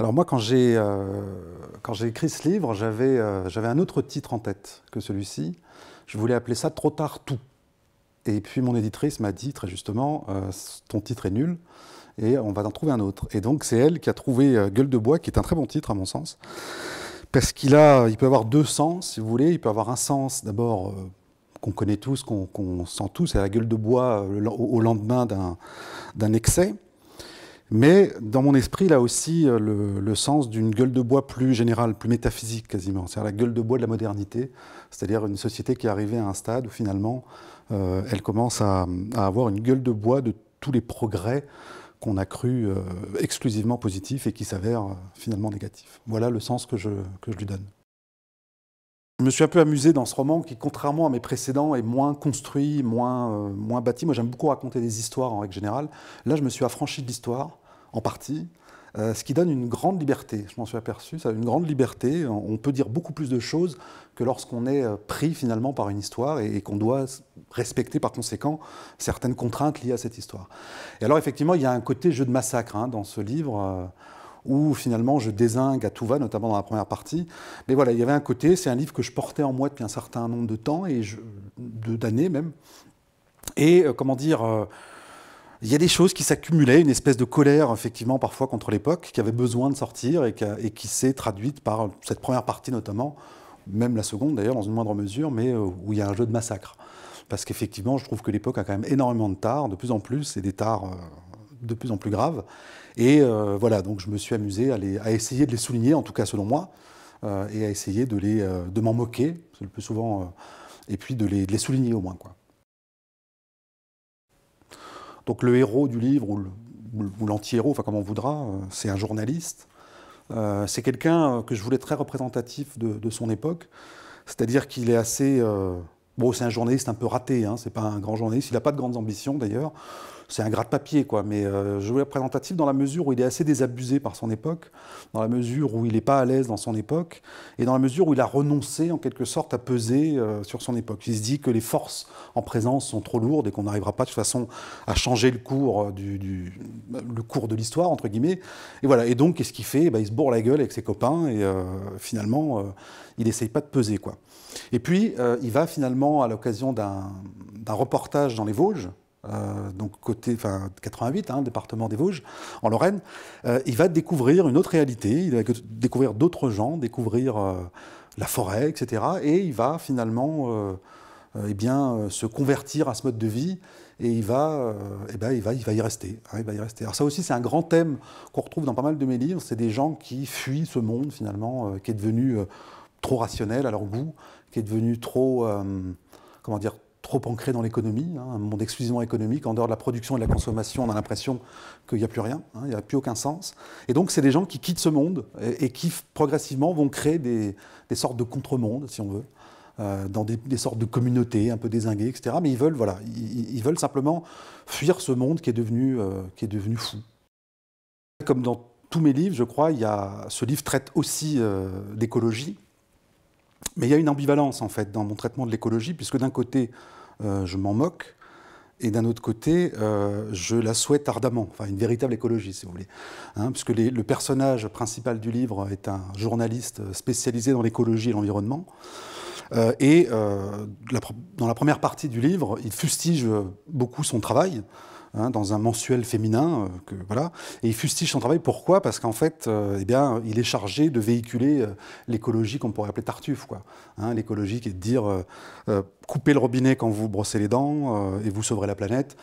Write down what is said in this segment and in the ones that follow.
Alors moi, euh, quand j'ai écrit ce livre, euh, j'avais un autre titre en tête que celui-ci. Je voulais appeler ça Trop tard tout. Et puis mon éditrice m'a dit très justement, euh, ton titre est nul et on va en trouver un autre. Et donc c'est elle qui a trouvé Gueule de bois, qui est un très bon titre à mon sens, parce qu'il a, il peut avoir deux sens, si vous voulez. Il peut avoir un sens d'abord qu'on connaît tous, qu'on sent tous, c'est la gueule de bois au lendemain d'un excès. Mais dans mon esprit, là aussi, euh, le, sens d'une gueule de bois plus générale, plus métaphysique quasiment. C'est-à-dire la gueule de bois de la modernité, c'est-à-dire une société qui est arrivée à un stade où finalement, euh, elle commence à, avoir une gueule de bois de tous les progrès qu'on a cru euh, exclusivement positifs et qui s'avèrent finalement négatifs. Voilà le sens que je, que je lui donne je me suis un peu amusé dans ce roman qui, contrairement à mes précédents, est moins construit, moins, euh, moins bâti. Moi, j'aime beaucoup raconter des histoires en règle générale. Là, je me suis affranchi de l'histoire, en partie, euh, ce qui donne une grande liberté. Je m'en suis aperçu, ça une grande liberté. On peut dire beaucoup plus de choses que lorsqu'on est euh, pris finalement par une histoire et, qu'on doit respecter par conséquent certaines contraintes liées à cette histoire. Et alors, effectivement, il y a un côté jeu de massacre hein, dans ce livre où finalement je désingue à tout va, notamment dans la première partie. Mais voilà, il y avait un côté, c'est un livre que je portais en moi depuis un certain nombre de temps, et d'années même. Et euh, comment dire, euh, il y a des choses qui s'accumulaient, une espèce de colère effectivement parfois contre l'époque, qui avait besoin de sortir et qui, qui s'est traduite par cette première partie notamment, même la seconde d'ailleurs dans une moindre mesure, mais euh, où il y a un jeu de massacre. Parce qu'effectivement, je trouve que l'époque a quand même énormément de tares, de plus en plus, et des tares de plus en plus graves. Et euh, voilà, donc je me suis amusé à, essayer de les souligner, en tout cas selon moi, euh, et à essayer de, les, euh, m'en moquer, c'est le plus souvent, et puis de les, souligner au moins. Quoi. Donc le héros du livre, ou l'anti-héros, enfin comme on voudra, c'est un journaliste. c'est quelqu'un que je voulais très représentatif de, son époque, c'est-à-dire qu'il est assez... Bon, c'est un journaliste un peu raté, hein, c'est pas un grand journaliste, il n'a pas de grandes ambitions d'ailleurs c'est un de papier quoi, mais euh, être représentatif dans la mesure où il est assez désabusé par son époque, dans la mesure où il n'est pas à l'aise dans son époque, et dans la mesure où il a renoncé en quelque sorte à peser euh, sur son époque. Il se dit que les forces en présence sont trop lourdes et qu'on n'arrivera pas de toute façon à changer le cours, euh, du, le cours de l'histoire, entre guillemets. Et voilà. Et donc, qu'est-ce qu'il fait eh ben, Il se bourre la gueule avec ses copains et euh, finalement, il n'essaye pas de peser. Quoi. Et puis, il va finalement, à l'occasion d'un reportage dans les Vosges, euh, donc côté, enfin 88, hein, département des Vosges, en Lorraine, euh, il va découvrir une autre réalité, il va découvrir d'autres gens, découvrir euh, la forêt, etc. Et il va finalement eh bien, se convertir à ce mode de vie et il va, eh ben, il va, il va y rester. Hein, il va y rester. Alors ça aussi, c'est un grand thème qu'on retrouve dans pas mal de mes livres. C'est des gens qui fuient ce monde finalement, qui est devenu trop rationnel à leur goût, qui est devenu trop, comment dire, trop ancré dans l'économie, hein, un monde exclusivement économique, en dehors de la production et de la consommation, on a l'impression qu'il n'y a plus rien, hein, il n'y a plus aucun sens. Et donc, c'est des gens qui quittent ce monde et, qui progressivement vont créer des, sortes de contre-mondes, si on veut, euh, dans des, sortes de communautés un peu désinguées, etc. Mais ils veulent, voilà, ils, veulent simplement fuir ce monde qui est devenu, euh, qui est devenu fou. Comme dans tous mes livres, je crois, il y a, ce livre traite aussi euh, d'écologie. Mais il y a une ambivalence en fait dans mon traitement de l'écologie, puisque d'un côté, euh, je m'en moque. Et d'un autre côté, euh, je la souhaite ardemment, enfin une véritable écologie, si vous voulez. Hein, puisque le personnage principal du livre est un journaliste spécialisé dans l'écologie et l'environnement. Euh, et euh, dans la première partie du livre, il fustige euh, beaucoup son travail. Hein, dans un mensuel féminin, que, voilà, et il fustige son travail. Pourquoi Parce qu'en fait, eh bien, il est chargé de véhiculer l'écologie qu'on pourrait appeler Tartuffe, quoi. Hein. l'écologie qui est de dire coupez le robinet quand vous brossez les dents et vous sauverez la planète.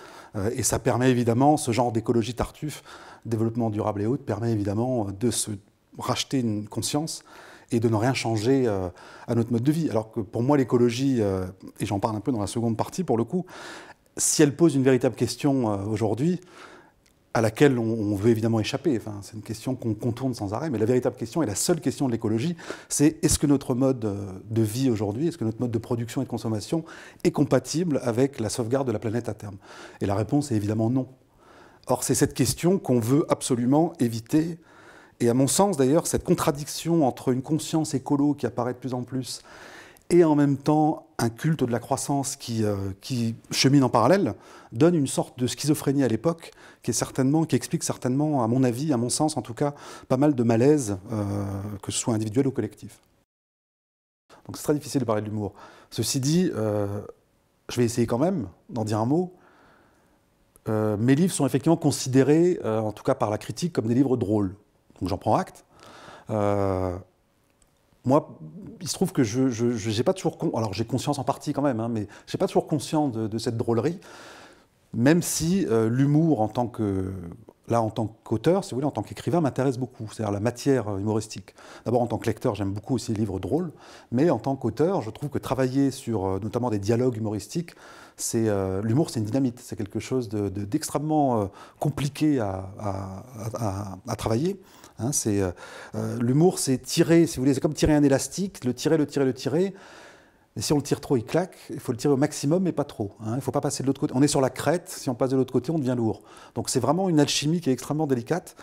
et ça permet évidemment ce genre d'écologie Tartuffe, développement durable et haute, permet évidemment de se racheter une conscience et de ne rien changer euh, à notre mode de vie. Alors que pour moi, l'écologie, euh, et j'en parle un peu dans la seconde partie pour le coup, si elle pose une véritable question euh, aujourd'hui, à laquelle on, veut évidemment échapper. Enfin, c'est une question qu'on contourne sans arrêt, mais la véritable question et la seule question de l'écologie, c'est est-ce que notre mode de vie aujourd'hui, est-ce que notre mode de production et de consommation est compatible avec la sauvegarde de la planète à terme Et la réponse est évidemment non. Or, c'est cette question qu'on veut absolument éviter et à mon sens, d'ailleurs, cette contradiction entre une conscience écolo qui apparaît de plus en plus et en même temps un culte de la croissance qui, euh, chemine en parallèle, donne une sorte de schizophrénie à l'époque qui, explique certainement, à mon avis, à mon sens en tout cas, pas mal de malaise, euh, que ce soit individuel ou collectif. Donc c'est très difficile de parler de l'humour. Ceci dit, euh, je vais essayer quand même d'en dire un mot. mes livres sont effectivement considérés, en tout cas par la critique, comme des livres drôles. Donc j'en prends acte. Euh, moi, il se trouve que je n'ai pas toujours. Con... Alors j'ai conscience en partie quand même, hein, mais je n'ai pas toujours conscience de, de, cette drôlerie même si euh, l'humour en tant que là en tant qu'auteur, si vous voulez, en tant qu'écrivain, m'intéresse beaucoup, c'est-à-dire la matière euh, humoristique. D'abord en tant que lecteur, j'aime beaucoup aussi les livres drôles, mais en tant qu'auteur, je trouve que travailler sur euh, notamment des dialogues humoristiques, c'est l'humour, c'est une dynamite, c'est quelque chose d'extrêmement compliqué à, travailler. Hein. l'humour, c'est tirer, si vous voulez, c'est comme tirer un élastique, le tirer, le tirer, le tirer. Et si on le tire trop, il claque. Il faut le tirer au maximum, mais pas trop. Hein. Il ne faut pas passer de l'autre côté. On est sur la crête. Si on passe de l'autre côté, on devient lourd. Donc c'est vraiment une alchimie qui est extrêmement délicate.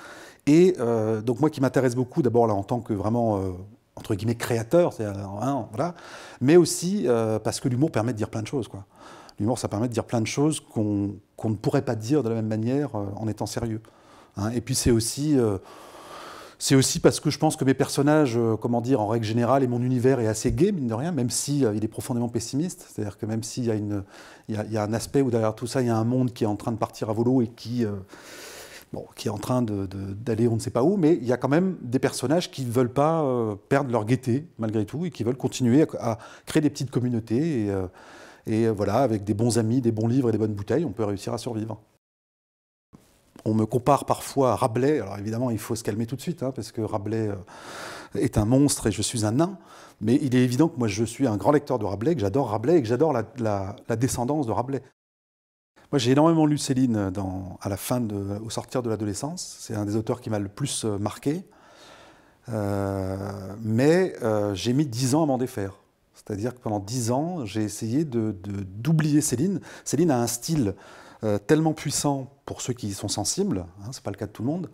Et euh, donc moi qui m'intéresse beaucoup, d'abord là en tant que vraiment euh, entre guillemets créateur, euh, hein, voilà, mais aussi parce que l'humour permet de dire plein de choses. Quoi. L'humour, ça permet de dire plein de choses qu'on, ne pourrait pas dire de la même manière en étant sérieux. Hein. Et puis c'est aussi c'est aussi parce que je pense que mes personnages, euh, comment dire, en règle générale, et mon univers est assez gai, mine de rien, même s'il si, euh, il est profondément pessimiste. C'est-à-dire que même s'il y, a un aspect où derrière tout ça, il y a un monde qui est en train de partir à volo et qui, euh, est en train d'aller on ne sait pas où, mais il y a quand même des personnages qui ne veulent pas perdre leur gaieté, malgré tout, et qui veulent continuer à, créer des petites communautés. Et, et voilà, avec des bons amis, des bons livres et des bonnes bouteilles, on peut réussir à survivre on me compare parfois à Rabelais. Alors évidemment, il faut se calmer tout de suite, hein, parce que Rabelais euh, est un monstre et je suis un nain. Mais il est évident que moi, je suis un grand lecteur de Rabelais, que j'adore Rabelais et que j'adore la, descendance de Rabelais. Moi, j'ai énormément lu Céline à la fin au sortir de l'adolescence. C'est un des auteurs qui m'a le plus euh, marqué. Euh, mais j'ai mis dix ans à m'en défaire. C'est-à-dire que pendant dix ans, j'ai essayé d'oublier de, Céline. Céline a un style euh, tellement puissant pour ceux qui y sont sensibles, hein, ce n'est pas le cas de tout le monde,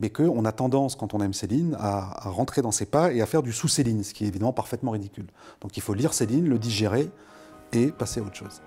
mais qu'on a tendance, quand on aime Céline, à, à, rentrer dans ses pas et à faire du sous-Céline, ce qui est évidemment parfaitement ridicule. Donc il faut lire Céline, le digérer et passer à autre chose.